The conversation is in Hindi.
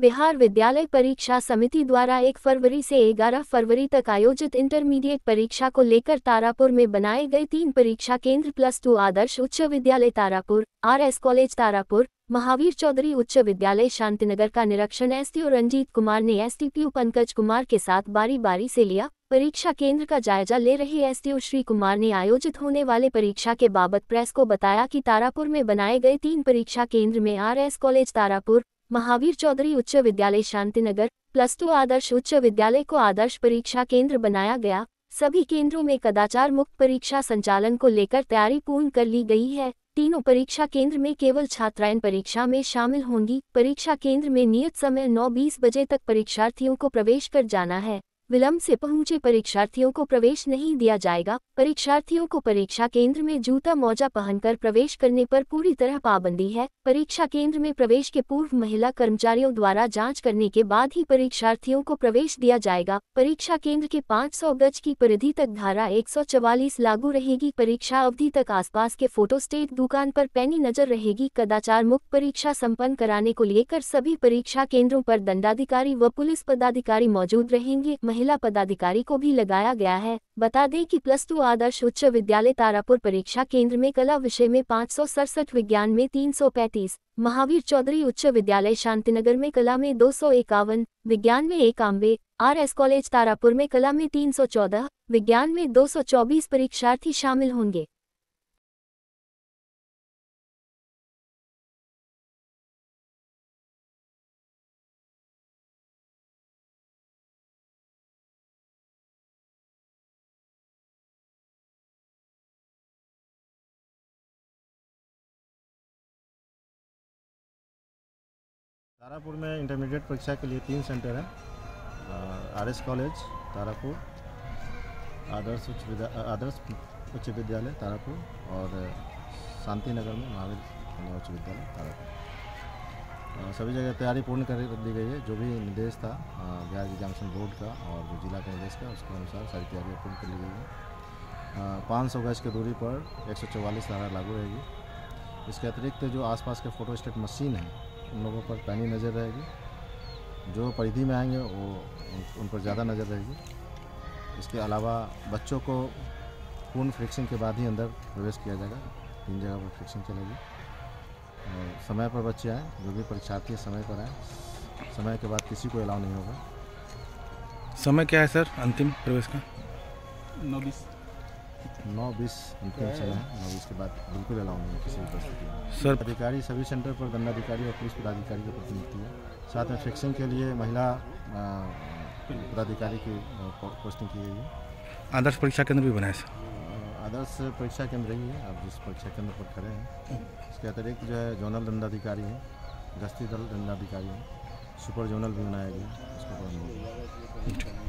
बिहार विद्यालय परीक्षा समिति द्वारा 1 फरवरी से 11 फरवरी तक आयोजित इंटरमीडिएट परीक्षा को लेकर तारापुर में बनाए गए तीन परीक्षा केंद्र प्लस टू आदर्श उच्च विद्यालय तारापुर आरएस कॉलेज तारापुर महावीर चौधरी उच्च विद्यालय शांतिनगर का निरीक्षण एसटीओ रंजीत कुमार ने एसटीपीयू पंकज कुमार के साथ बारी बारी से लिया परीक्षा केंद्र का जायजा ले रहे एसटीओ श्री कुमार ने आयोजित होने वाले परीक्षा के बाबत प्रेस को बताया कि तारापुर में बनाए गए तीन परीक्षा केंद्र में आरएस कॉलेज तारापुर महावीर चौधरी उच्च विद्यालय शांतिनगर प्लस टू आदर्श उच्च विद्यालय को आदर्श परीक्षा केंद्र बनाया गया सभी केंद्रों में कदाचार मुक्त परीक्षा संचालन को लेकर तैयारी पूर्ण कर ली गई है तीनों परीक्षा केंद्र में केवल छात्राएं परीक्षा में शामिल होंगी परीक्षा केंद्र में नियत समय 9:20 बजे तक परीक्षार्थियों को प्रवेश कर जाना है विलंब से पहुंचे परीक्षार्थियों को प्रवेश नहीं दिया जाएगा परीक्षार्थियों को परीक्षा केंद्र में जूता मोजा पहनकर प्रवेश करने पर पूरी तरह पाबंदी है परीक्षा केंद्र में प्रवेश के पूर्व महिला कर्मचारियों द्वारा जांच करने के बाद ही परीक्षार्थियों को प्रवेश दिया जाएगा परीक्षा केंद्र के 500 गज की परिधि तक धारा एक लागू रहेगी परीक्षा अवधि तक आसपास के स्टेट दुकान पर पैनी नजर रहेगी कदाचार मुक्त परीक्षा सम्पन्न कराने को लेकर सभी परीक्षा केंद्रों पर दंडाधिकारी व पुलिस पदाधिकारी मौजूद रहेंगे महिला पदाधिकारी को भी लगाया गया है बता दें कि प्लस टू आदर्श उच्च विद्यालय तारापुर परीक्षा केंद्र में कला विषय में पाँच विज्ञान में 335, महावीर चौधरी उच्च विद्यालय शांतिनगर में कला में दो विज्ञान में एकानवे आर एस कॉलेज तारापुर में कला में तीन विज्ञान में दो परीक्षार्थी शामिल होंगे तारापुर में इंटरमीडिएट परीक्षा के लिए तीन सेंटर हैं आरएस कॉलेज तारापुर आदर्श उच्च विद्या आदर्श उच्च विद्यालय तारापुर और शांति नगर में महावीर उच्च विद्यालय तारापुर सभी जगह तैयारी पूर्ण कर दी गई है जो भी निर्देश था बिहार एग्जामेशन बोर्ड का और जो जिला का निर्देश था उसके अनुसार सारी तैयारियाँ पूर्ण कर ली गई हैं पाँच सौ गज की दूरी पर एक सौ चौवालीस धारा लागू रहेगी इसके अतिरिक्त जो आसपास के फोटो स्टेट मशीन है उन लोगों पर पैनी नज़र रहेगी जो परिधि में आएंगे वो उन, पर ज़्यादा नज़र रहेगी इसके अलावा बच्चों को पूर्ण फ्रिक्शन के बाद ही अंदर प्रवेश किया जाएगा तीन जगह पर फ्रिक्शन चलेगी और समय पर बच्चे आएँ जो भी परीक्षार्थी समय पर आएँ समय के बाद किसी को अलाव नहीं होगा समय क्या है सर अंतिम प्रवेश का नौ बीस नौ बीस अंतिम समय नौ बीस के बाद बिल्कुल अलाउ नहीं है किसी भी परिस्थिति में सर अधिकारी सभी सेंटर पर दंडाधिकारी और पुलिस पदाधिकारी की प्रतिनिधित्व है साथ में फिक्सिंग के लिए महिला पदाधिकारी की पोस्टिंग की गई है आदर्श परीक्षा केंद्र भी बनाए सर आदर्श परीक्षा केंद्र ही है आप जिस परीक्षा केंद्र पर खड़े हैं इसके अतिरिक्त जो है जोनल दंडाधिकारी है गश्ती दल दंडाधिकारी है सुपर जोनल भी बनाया गया है